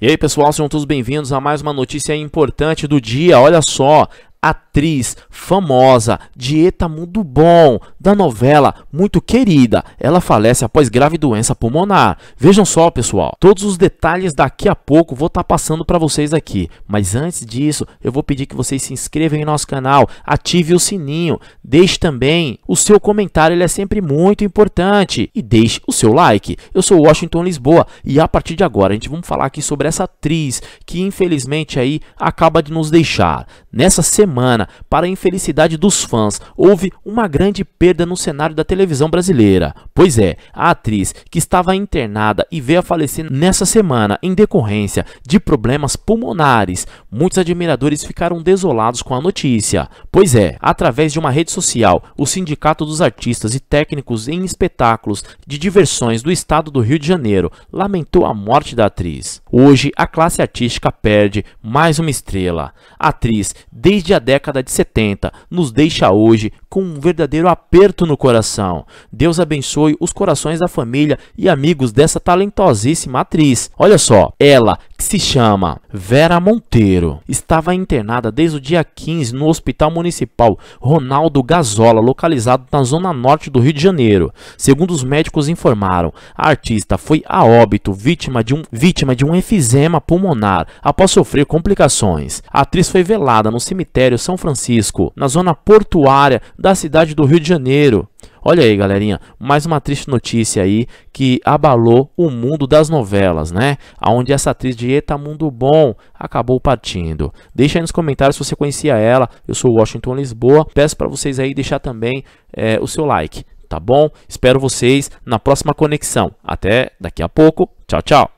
E aí, pessoal, sejam todos bem-vindos a mais uma notícia importante do dia. Olha só, atriz famosa, dieta muito bom, da novela muito querida. Ela falece após grave doença pulmonar. Vejam só, pessoal. Todos os detalhes daqui a pouco vou estar tá passando para vocês aqui. Mas antes disso, eu vou pedir que vocês se inscrevam em nosso canal, ative o sininho, deixe também o seu comentário, ele é sempre muito importante. E deixe o seu like. Eu sou Washington Lisboa e a partir de agora a gente vamos falar aqui sobre essa atriz que infelizmente aí acaba de nos deixar. Nessa semana, para a infelicidade dos fãs, houve uma grande perda perda no cenário da televisão brasileira. Pois é, a atriz que estava internada e veio a falecer nessa semana em decorrência de problemas pulmonares. Muitos admiradores ficaram desolados com a notícia. Pois é, através de uma rede social, o Sindicato dos Artistas e Técnicos em Espetáculos de Diversões do Estado do Rio de Janeiro lamentou a morte da atriz. Hoje, a classe artística perde mais uma estrela. A atriz, desde a década de 70, nos deixa hoje com um verdadeiro apelo aperto no coração. Deus abençoe os corações da família e amigos dessa talentosíssima atriz. Olha só, ela que se chama Vera Monteiro estava internada desde o dia 15 no Hospital Municipal Ronaldo Gazola, localizado na zona norte do Rio de Janeiro. Segundo os médicos informaram, a artista foi a óbito vítima de um, vítima de um enfisema pulmonar após sofrer complicações. A atriz foi velada no cemitério São Francisco, na zona portuária da cidade do Rio de Janeiro Olha aí, galerinha, mais uma triste notícia aí que abalou o mundo das novelas, né? Aonde essa atriz de Eta Mundo Bom acabou partindo. Deixa aí nos comentários se você conhecia ela. Eu sou Washington Lisboa. Peço para vocês aí deixar também é, o seu like, tá bom? Espero vocês na próxima conexão. Até daqui a pouco. Tchau, tchau.